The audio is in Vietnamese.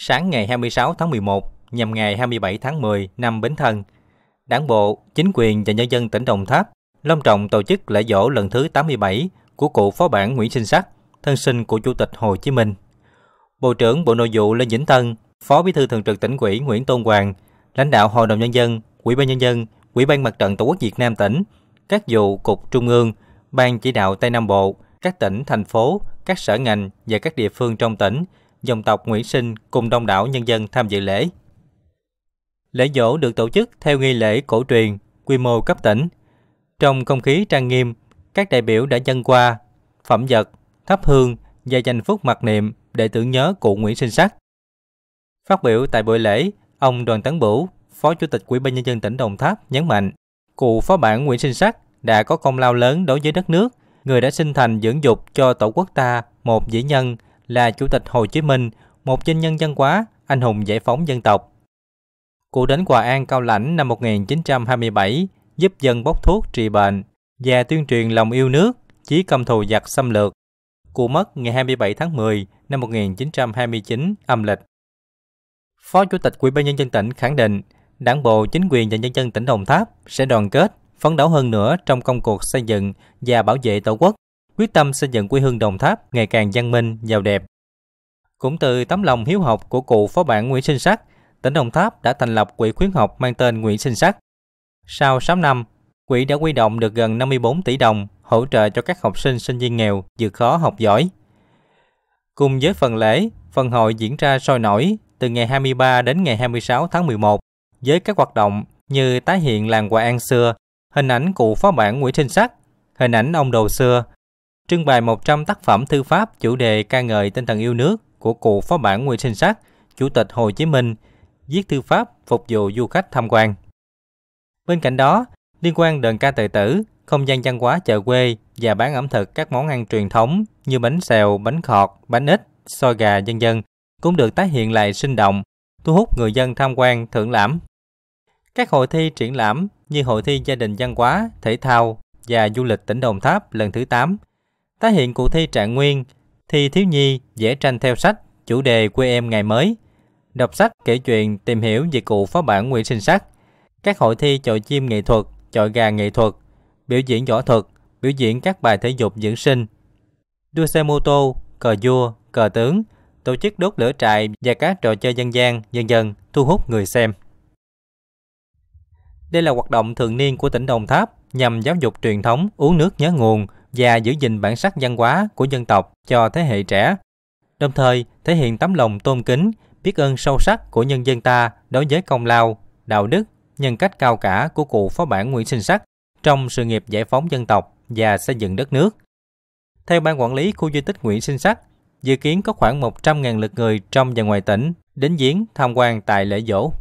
sáng ngày 26 tháng 11 nhằm ngày 27 tháng 10 năm Bính Thân, Đảng bộ, chính quyền và nhân dân tỉnh Đồng Tháp long trọng tổ chức lễ dỗ lần thứ 87 của cụ phó bản Nguyễn Sinh Sắc, thân sinh của Chủ tịch Hồ Chí Minh. Bộ trưởng Bộ Nội vụ Lê Vĩnh Tân, Phó Bí thư Thường trực tỉnh ủy Nguyễn Tôn Hoàng, lãnh đạo Hội đồng Nhân dân, Ủy ban Nhân dân, Ủy ban Mặt trận Tổ quốc Việt Nam tỉnh, các vụ cục trung ương, Ban chỉ đạo Tây Nam Bộ, các tỉnh, thành phố, các sở ngành và các địa phương trong tỉnh – dòng tộc Nguyễn Sinh cùng đông đảo nhân dân tham dự lễ. Lễ dỗ được tổ chức theo nghi lễ cổ truyền, quy mô cấp tỉnh. Trong không khí trang nghiêm, các đại biểu đã dân qua, phẩm vật, thắp hương và dành phút mặc niệm để tưởng nhớ cụ Nguyễn Sinh Sắc. Phát biểu tại buổi lễ, ông Đoàn Tấn Bửu, Phó Chủ tịch Ủy ban nhân dân tỉnh Đồng Tháp nhấn mạnh, cụ phó bản Nguyễn Sinh Sắc đã có công lao lớn đối với đất nước, người đã sinh thành dưỡng dục cho tổ quốc ta một vĩ nhân – là Chủ tịch Hồ Chí Minh, một doanh nhân dân quá anh hùng giải phóng dân tộc. Cụ đến Hòa An Cao Lãnh năm 1927 giúp dân bốc thuốc trị bệnh và tuyên truyền lòng yêu nước, chí cầm thù giặc xâm lược. Cụ mất ngày 27 tháng 10 năm 1929 âm lịch. Phó Chủ tịch Ủy ban nhân dân tỉnh khẳng định, Đảng bộ, chính quyền và nhân dân tỉnh Đồng Tháp sẽ đoàn kết, phấn đấu hơn nữa trong công cuộc xây dựng và bảo vệ Tổ quốc quyết tâm xây dựng quê hương Đồng Tháp ngày càng văn minh, giàu đẹp. Cũng từ tấm lòng hiếu học của cụ phó bản Nguyễn Sinh Sắc, tỉnh Đồng Tháp đã thành lập quỹ khuyến học mang tên Nguyễn Sinh Sắc. Sau 6 năm, quỹ đã quy động được gần 54 tỷ đồng hỗ trợ cho các học sinh sinh viên nghèo vượt khó học giỏi. Cùng với phần lễ, phần hội diễn ra sôi nổi từ ngày 23 đến ngày 26 tháng 11 với các hoạt động như tái hiện làng Hòa An xưa, hình ảnh cụ phó bản Nguyễn Sinh Sắc, hình ảnh ông đồ xưa trưng bày 100 tác phẩm thư pháp chủ đề ca ngợi tinh thần yêu nước của cụ phó bản Nguyễn Sinh Sắc, Chủ tịch Hồ Chí Minh, viết thư pháp phục vụ du khách tham quan. Bên cạnh đó, liên quan đờn ca tự tử, không gian văn hóa chợ quê và bán ẩm thực các món ăn truyền thống như bánh xèo, bánh khọt, bánh ít, xôi gà vân dân cũng được tái hiện lại sinh động, thu hút người dân tham quan thưởng lãm. Các hội thi triển lãm như hội thi gia đình văn hóa, thể thao và du lịch tỉnh Đồng Tháp lần thứ 8 tái hiện cuộc thi trạng nguyên, thi thiếu nhi vẽ tranh theo sách chủ đề quê em ngày mới, đọc sách kể chuyện tìm hiểu về cụ phó bản Nguyễn Sinh Sắc, các hội thi chọi chim nghệ thuật, chọi gà nghệ thuật, biểu diễn võ thuật, biểu diễn các bài thể dục dưỡng sinh, đua xe mô tô, cờ vua, cờ tướng, tổ chức đốt lửa trại và các trò chơi dân gian dần dần thu hút người xem. Đây là hoạt động thường niên của tỉnh Đồng Tháp nhằm giáo dục truyền thống uống nước nhớ nguồn – và giữ gìn bản sắc văn hóa của dân tộc cho thế hệ trẻ, đồng thời thể hiện tấm lòng tôn kính, biết ơn sâu sắc của nhân dân ta đối với công lao, đạo đức, nhân cách cao cả của cụ phó bản Nguyễn Sinh Sắc trong sự nghiệp giải phóng dân tộc và xây dựng đất nước. Theo ban quản lý khu di tích Nguyễn Sinh Sắc, dự kiến có khoảng 100.000 lượt người trong và ngoài tỉnh đến diễn tham quan tại lễ dỗ